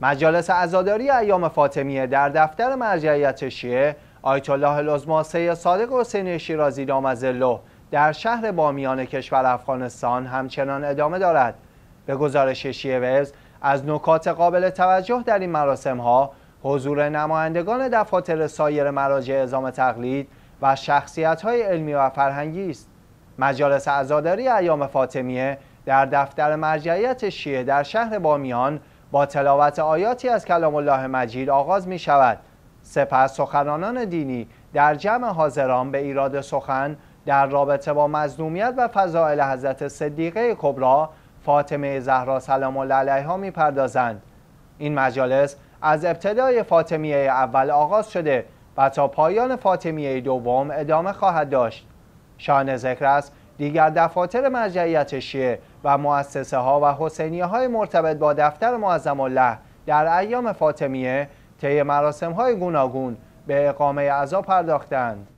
مجالس عزاداری ایام فاطمیه در دفتر مرجعیت شیعه آیت الله العظما صادق حسین شیرازی دامزلو در شهر بامیان کشور افغانستان همچنان ادامه دارد به گزارش شیعه وز از نکات قابل توجه در این مراسم ها حضور نمایندگان دفاتر سایر مراجع اعزام تقلید و شخصیت های علمی و فرهنگی است مجالس عزاداری ایام فاطمیه در دفتر مرجعیت شیعه در شهر بامیان با تلاوت آیاتی از کلام الله مجید آغاز می شود سپس سخنانان دینی در جمع حاضران به ایراد سخن در رابطه با مظلومیت و فضائل حضرت صدیقه کبرا فاطمه زهرا سلام الله علیها میپردازند این مجالس از ابتدای فاطمیه اول آغاز شده و تا پایان فاطمیه دوم ادامه خواهد داشت شان ذکر است دیگر دفاتر مرجعیت شیعه و مؤسسه ها و حسینیه های مرتبط با دفتر معظم الله در ایام فاطمیه طی مراسم های گوناگون به اقامه عزا پرداختند.